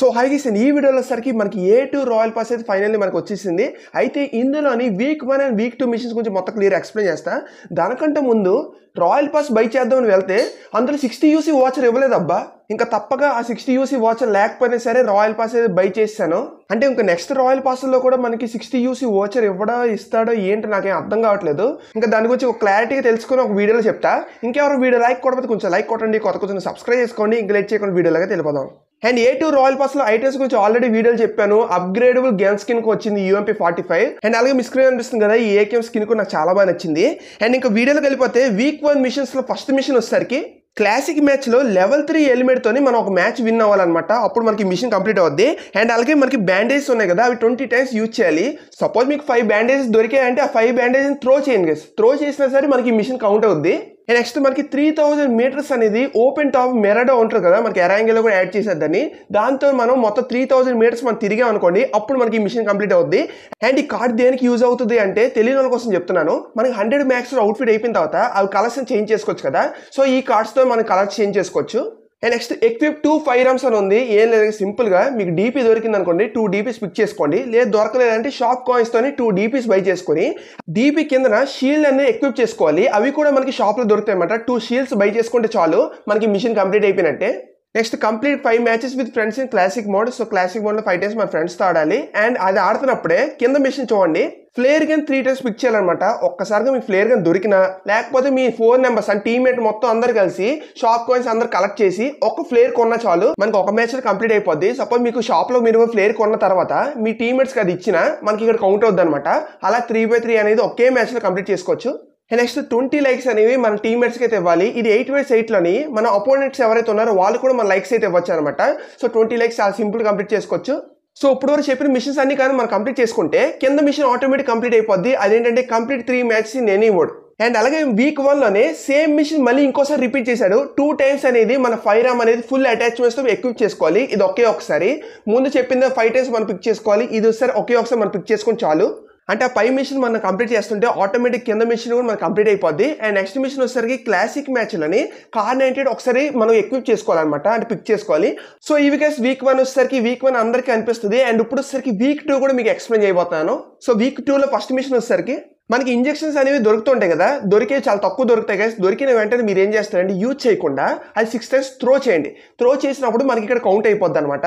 so హైగేసింది ఈ వీడియోలో సరికి మనకి ఏ టూ రాయల్ పాస్ అయితే ఫైనల్లీ మనకు వచ్చేసింది అయితే ఇందులోని week one and week two missions గురించి మొత్తం క్లియర్ ఎక్స్ప్లెయిన్ చేస్తా దానికంటే ముందు రాయల్ పాస్ బై చేద్దామని వెళ్తే అందులో సిక్స్టీ యూసీ వాచర్ ఇవ్వలేదు అబ్బా ఇంకా తప్పగా ఆ సిక్స్టీ యూసీ వాచర్ లేకపోయినా సరే రాయల్ పాస్ అయితే బై చేస్తాను అంటే ఇంకా నెక్స్ట్ రాయల్ పాస్లో కూడా మనకి సిక్స్టీ యూసీ వాచర్ ఇవ్వడా ఇస్తాడో ఏంటి నాకేం అర్థం కావట్లేదు ఇంకా దాని గురించి ఒక క్లారిటీగా తెలుసుకుని ఒక వీడియోలో చెప్తా ఇంకెవరు వీడియో లైక్ కొట్టకపోతే కొంచెం లైక్ కొట్టండి కొత్త కొంచెం సబ్స్క్రైబ్ చేసుకోండి ఇంకా లేట్ చేయకుండా వీడియోలాగా తెలిపోదాం and A two royal pass లో ఐటమ్స్ గురించి ఆల్రెడీ వీడియోలు చెప్పాను అప్గ్రేడబుల్ గేమ్ స్కిన్ కు వచ్చింది యూఎంపీ ఫార్టీ ఫైవ్ అండ్ అలాగే మిస్ క్రీన్ అనిపిస్తుంది కదా ఈ ఏకేఎం స్కిన్ కు నాకు చాలా బాగా నచ్చింది అండ్ ఇంకా వీడియోలు వెళ్ళిపోతే వీక్ వన్ మిషన్స్ లో ఫస్ట్ మిషన్ వచ్చేసరికి క్లాసిక్ మ్యాచ్లో లెవెల్ త్రీ ఎలిమెంట్తోని మనం ఒక మ్యాచ్ విన్ అవ్వాలన్నమాట అప్పుడు మనకి మిషన్ కంప్లీట్ అవుద్ది అండ్ అలాగే మనకి బ్యాండేజెస్ ఉన్నాయి కదా అవి ట్వంటీ టైమ్స్ యూజ్ చేయాలి సపోజ్ మీకు ఫైవ్ బ్యాండేజెస్ దొరికాయంటే ఆ ఫైవ్ బ్యాండేజ్ని త్రో చేయండి త్రో చేసినా సరే మనకి మిషన్ కౌంట్ అవుద్ది నెక్స్ట్ మనకి త్రీ థౌజండ్ మీటర్స్ అనేది ఓపెన్ టాప్ మెరడో ఉంటుంది కదా మనకి ఎరాంగిల్ కూడా యాడ్ చేశారు దాన్ని దాంతో మనం మొత్తం త్రీ థౌజండ్ మీటర్స్ మనం తిరిగాం అనుకోండి అప్పుడు మనకి మిషన్ కంప్లీట్ అవుద్ది అండ్ ఈ కార్డ్ దేనికి యూజ్ అవుతుంది అంటే తెలియని వాళ్ళ కోసం చెప్తున్నాను మనకి హండ్రెడ్ మ్యాక్స్ అవుట్ఫిట్ అయిపోయిన తర్వాత అవి కలర్స్ చేంజ్ చేసుకోవచ్చు కదా సో ఈ కార్డ్స్తో మనం కలర్స్ చేంజ్ చేసుకోవచ్చు and next equip two firearms అని ఉంది ఏం లేదు సింపుల్గా మీకు డీపీ దొరికింది అనుకోండి టూ డీపీస్ పిక్ చేసుకోండి లేదు దొరకలేదంటే షాక్ కాయిన్స్తోని టూ డీపీస్ బై చేసుకొని డీపీ కిందన షీల్డ్ అనేది ఎక్విప్ చేసుకోవాలి అవి కూడా మనకి షాప్లో దొరుకుతాయి అన్నమాట టూ షీల్డ్స్ బై చేసుకుంటే చాలు మనకి మిషన్ కంప్లీట్ అయిపోయినట్టే next complete five matches with friends in classic mode so classic మోడ్లో ఫైవ్ టైమ్స్ మన ఫ్రెండ్స్తో ఆడాలి అండ్ అది ఆడుతున్నప్పుడే కింద మిషన్ చూడండి flare gun three times pick చేయాలన్నమాట ఒక్కసారిగా మీ ఫ్లేర్ గన్ దొరికినా లేకపోతే మీ ఫోన్ నెంబర్స్ అండ్ టీమ్మేట్ మొత్తం అందరు కలిసి షాప్ కాయిన్స్ అందరు కలెక్ట్ చేసి ఒక ఫ్లేర్ కొన్న చాలు మనకి ఒక మ్యాచ్ కంప్లీట్ అయిపోద్ది సపోజ్ మీకు షాప్లో మీరు ఫ్లేర్ కొన్న తర్వాత మీ టీమ్మేట్స్కి అది ఇచ్చినా మనకి ఇక్కడ కౌంట్ అవుద్ది అనమాట అలా త్రీ బై త్రీ అనేది ఒకే మ్యాచ్లో కంప్లీట్ చేసుకోవచ్చు నెక్స్ట్ ట్వంటీ లైక్స్ అనేవి మన టీమ్మేట్స్కి అయితే ఇవ్వాలి ఇది ఎయిట్ వేస్ ఎయిట్లోని మన అపోనెంట్స్ ఎవరైతే ఉన్నారో వాళ్ళు కూడా మన లైక్స్ అయితే ఇవ్వచ్చు అనమాట సో ట్వంటీ లైక్స్ చాలా సింపుల్ కంప్లీట్ చేసుకోవచ్చు సో ఇప్పుడు వరకు చెప్పిన మిషన్స్ అన్ని కానీ మనం కంప్లీట్ చేసుకుంటే కింద మిషన్ ఆటోమేటిక్ కంప్లీట్ అయిపోద్ది అదేంటంటే కంప్లీట్ త్రీ మ్యాచ్ ఎనీ ఇవ్వడు అండ్ అలాగే వీక్ వన్లోనే సేమ్ మిషన్ మళ్ళీ ఇంకోసారి రిపీట్ చేశాడు టూ టైమ్స్ అనేది మన ఫైర్ ఆమ్ అనేది ఫుల్ అటాచ్మెంట్స్తో ఎక్విప్ చేసుకోవాలి ఇది ఒకే ఒకసారి ముందు చెప్పింది ఫైవ్ టైమ్స్ మనం పిక్ చేసుకోవాలి ఇది ఒకసారి ఒకే ఒకసారి మనం పిక్ చేసుకుని చాలు అంటే ఆ పై మిషన్ మనం కంప్లీట్ చేస్తుంటే ఆటోమేటిక్ కింద మిషన్ కూడా మనకు కంప్లీట్ అయిపోద్ది అండ్ నెక్స్ట్ మిషన్ వచ్చేసరికి క్లాసిక్ మ్యాచ్లని కార్ నైంటెడ్ ఒకసారి మనం ఎక్విప్ చేసుకోవాలన్నమాట అంటే పిక్ చేసుకోవాలి సో ఈ కేస్ వీక్ వన్ వచ్చేసరికి వీక్ వన్ అందరికీ అనిపిస్తుంది అండ్ ఇప్పుడు వచ్చేసరికి వీక్ టూ కూడా మీకు ఎక్స్ప్లెయిన్ చేయబోతున్నాను సో వీక్ టూలో ఫస్ట్ మిషన్ వచ్చేసరికి మనకి ఇంజెక్షన్స్ అనేవి దొరుకుతుంటాయి కదా దొరికే చాలా తక్కువ దొరుకుతాయి కదా దొరికిన వెంటనే మీరు ఏం చేస్తారంటే యూజ్ చేయకుండా అది సిక్స్ టైమ్స్ త్రో చేయండి త్రో చేసినప్పుడు మనకి ఇక్కడ కౌంట్ అయిపోద్ది అనమాట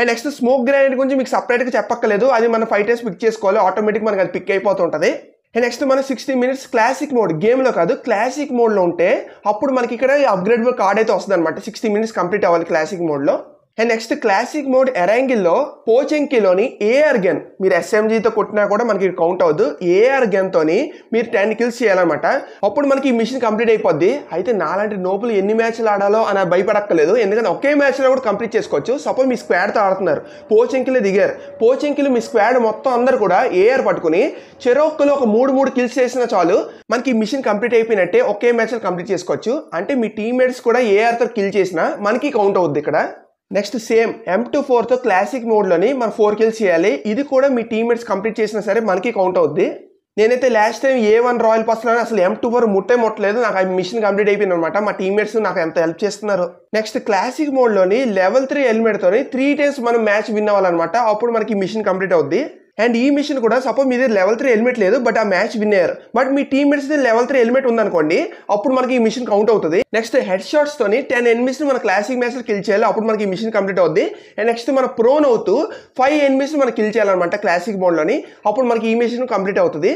అండ్ నెక్స్ట్ స్మోక్ గ్రానైట్ గురించి మీకు సపరేట్గా చెప్పక్కలేదు అది మనం ఫైవ్ టైమ్స్ పిక్ చేసుకోవాలి ఆటోమేటిక్ మనకి అది పిక్ అయిపోతుంటుంది అండ్ నెక్స్ట్ మనం సిక్స్టీ మినిట్స్ క్లాసిక్ మోడ్ గేమ్లో కాదు క్లాసిక్ మోడ్లో ఉంటే అప్పుడు మనకి ఇక్కడ అప్గ్రేడ్ కార్డ్ అయితే వస్తుంది అనమాట సిక్స్టీ మినిట్స్ కంప్లీట్ అవ్వాలి క్లాసిక్ మోడ్లో అండ్ నెక్స్ట్ క్లాసిక్ మోడ్ ఎరాంగిల్లో పోచెంకిలోని ఏఆర్ గన్ మీరు ఎస్ఎంజీతో కొట్టినా కూడా మనకి కౌంట్ అవ్వదు ఏఆర్ గన్తోని మీరు టెన్ కిల్స్ చేయాలన్నమాట అప్పుడు మనకి ఈ మిషన్ కంప్లీట్ అయిపోద్ది అయితే నాలాంటి నోపులు ఎన్ని మ్యాచ్లు ఆడాలో అని భయపడక్కలేదు ఎందుకంటే ఒకే మ్యాచ్లో కూడా కంప్లీట్ చేసుకోవచ్చు సపోజ్ మీ స్క్వాడ్తో ఆడుతున్నారు పోచెంకిలు దిగారు పోచెంకిలు మీ స్క్వాడ్ మొత్తం అందరు కూడా ఏఆర్ పట్టుకుని చెరొక్కలు ఒక మూడు మూడు కిల్స్ చేసినా చాలు మనకి ఈ మిషన్ కంప్లీట్ అయిపోయినట్టే ఒకే మ్యాచ్లో కంప్లీట్ చేసుకోవచ్చు అంటే మీ టీమ్మేట్స్ కూడా ఏఆర్తో కిల్ చేసినా మనకి కౌంట్ అవుద్ది ఇక్కడ నెక్స్ట్ సేమ్ ఎం టు ఫోర్తో క్లాసిక్ మోడ్లోని మనం ఫోర్ కిల్స్ చేయాలి ఇది కూడా మీ టీమ్మేట్స్ కంప్లీట్ చేసినా సరే మనకి కౌంట్ అవుద్ది నేనైతే last time A one royal పాస్లోనే అసలు ఎం టూ ఫోర్ ముట్టే ముట్టలేదు నాకు ఆ మిషన్ కంప్లీట్ అయిపోయింది అనమాట మా టీమ్మేట్స్ నాకు ఎంత హెల్ప్ చేస్తున్నారు నెక్స్ట్ క్లాసిక్ మోడ్లోని లెవెల్ త్రీ హెల్మెట్తో త్రీ టైమ్స్ మనం మ్యాచ్ విన్ అవ్వాలన్నమాట అప్పుడు మనకి మిషన్ కంప్లీట్ అవుద్ది అండ్ ఈ మిషన్ కూడా సపోజ్ దగ్గర లెవెల్ త్రీ హెల్మెట్ లేదు బట్ ఆ మ్యాచ్ విన్ అయ్యారు బట్ మీ దగ్గర లెవెల్ త్రీ హెల్మెట్ ఉందనుకోండి అప్పుడు మనకి ఈ మిషన్ కౌంట్ అవుతుంది నెక్స్ట్ హెడ్ షాట్స్ తోని టెన్ ఎన్మిస్ మన క్లాసిక్ మ్యాచ్ కిల్ చేయాలి అప్పుడు మనకి ఈ మిషన్ కంప్లీట్ అవుద్ది అండ్ నెక్స్ట్ మన ప్రోన్ అవుతూ ఫైవ్ ఎన్మిస్ మనం కిల్ చేయాలన్నమాట క్లాసిక్ లోని అప్పుడు మనకి ఈ మిషన్ కంప్లీట్ అవుతుంది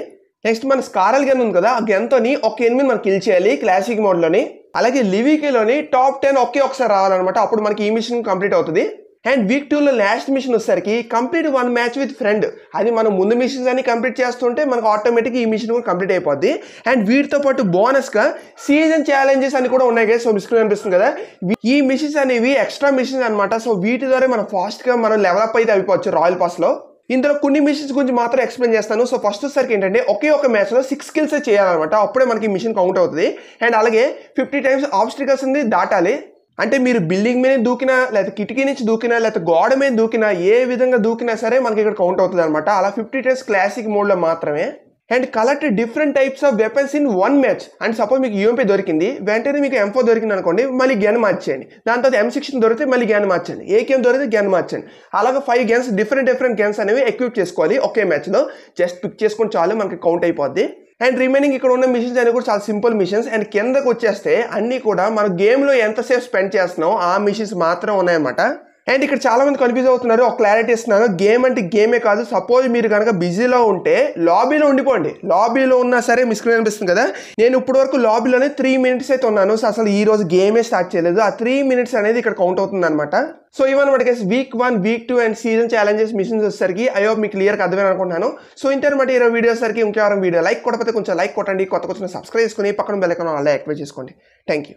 నెక్స్ట్ మన స్కారల్ గెన్ ఉంది కదా ఆ గన్తోని ఒక ఎనిమిది మనం కిల్ చేయాలి క్లాసిక్ మోడ్లోని అలాగే లివికేలోని టాప్ టెన్ ఒకే ఒకసారి రావాలన్నమాట అప్పుడు మనకి ఈ మిషన్ కంప్లీట్ అవుతుంది అండ్ వీక్ టూలో లాస్ట్ మిషన్ వచ్చేసరికి complete one match with friend అది మనం ముందు మిషన్స్ అన్ని కంప్లీట్ చేస్తుంటే మనకు ఆటోమేటిక్ ఈ మిషన్ కూడా కంప్లీట్ అయిపోద్ది అండ్ వీటితో పాటు బోనస్గా సీజన్ ఛాలెంజెస్ అని కూడా ఉన్నాయి కదా సో మిషన్ అనిపిస్తుంది కదా ఈ మిషన్స్ అనేవి ఎక్స్ట్రా మిషన్స్ అనమాట సో వీటి ద్వారా మనం ఫాస్ట్గా మనం డెవలప్ అయితే అయిపోవచ్చు రాయల్ పాస్లో ఇందులో కొన్ని మిషన్స్ గురించి మాత్రం ఎక్స్ప్లెయిన్ చేస్తాను సో ఫస్ట్ వచ్చేసరికి ఏంటంటే ఒకే ఒక మ్యాచ్లో సిక్స్ స్కిల్స్ చేయాలన్నమాట అప్పుడే మనకి మిషన్ కౌంట్ అవుతుంది అండ్ అలాగే ఫిఫ్టీ టైమ్స్ ఆబ్స్టికల్స్ ఉంది దాటాలి అంటే మీరు బిల్డింగ్ మీద దూకినా లేకపోతే కిటికీ నుంచి దూకినా లేకపోతే గోడ మీద దూకినా ఏ విధంగా దూకినా సరే మనకి ఇక్కడ కౌంట్ అవుతుంది అనమాట అలా ఫిఫ్టీ టైస్ క్లాసిక్ మోడ్లో మాత్రమే and collect different types of weapons in one match and suppose మీకు యూఎంపీ e దొరికింది వెంటనే మీకు ఎంఫో దొరికింది అనుకోండి మళ్ళీ గెన్ మార్చేయండి దాని తర్వాత ఎం సిక్స్టీన్ దొరికితే మళ్ళీ గెన్ మార్చండి ఏ దొరికితే గెన్ మార్చండి అలాగే five games different different games అనేవి ఎక్విప్ చేసుకోవాలి ఒకే మ్యాచ్లో జస్ట్ పిక్ చేసుకొని చాలు మనకి కౌంట్ అయిపోద్ది అండ్ రిమైనింగ్ ఇక్కడ ఉన్న మిషన్స్ అన్ని కూడా చాలా సింపుల్ మిషన్స్ అండ్ కిందకు వచ్చేస్తే అన్నీ కూడా మనం గేమ్లో ఎంతసేపు స్పెండ్ చేస్తున్నామో ఆ మిషన్స్ మాత్రం ఉన్నాయన్నమాట అండ్ ఇక్కడ చాలామంది కన్ఫ్యూజ్ అవుతున్నారు ఒక క్లారిటీ ఇస్తున్నాను గేమ్ అంటే గేమే కాదు సపోజ్ మీరు కనుక బిజీలో ఉంటే లాబీలో ఉండిపోండి లాబీలో ఉన్నా సరే మీ స్క్రీన్ అనిపిస్తుంది కదా నేను ఇప్పటి వరకు లాబీలోనే త్రీ మినిట్స్ అయితే ఉన్నాను సో అసలు ఈ రోజు గేమే స్టార్ట్ చేయలేదు ఆ త్రీ మినిట్స్ అనేది ఇక్కడ కౌంట్ అవుతుంది అనమాట సో ఇవన్నమాట guys week one week two and season challenges missions వచ్చేసరికి అయ్యో మీకు క్లియర్గా అర్థమే అనుకుంటున్నాను సో ఇంటర్మట ఈరోజు వీడియోస్ సరికి ఇంకేవారం వీడియో లైక్ కొట్టకపోతే కొంచెం లైక్ కొట్టండి కొత్త కొంచెం సబ్స్క్రైబ్ చేసుకుని పక్కన బెల్లకన్నా అలా యాక్టివేట్ చేసుకోండి థ్యాంక్ యూ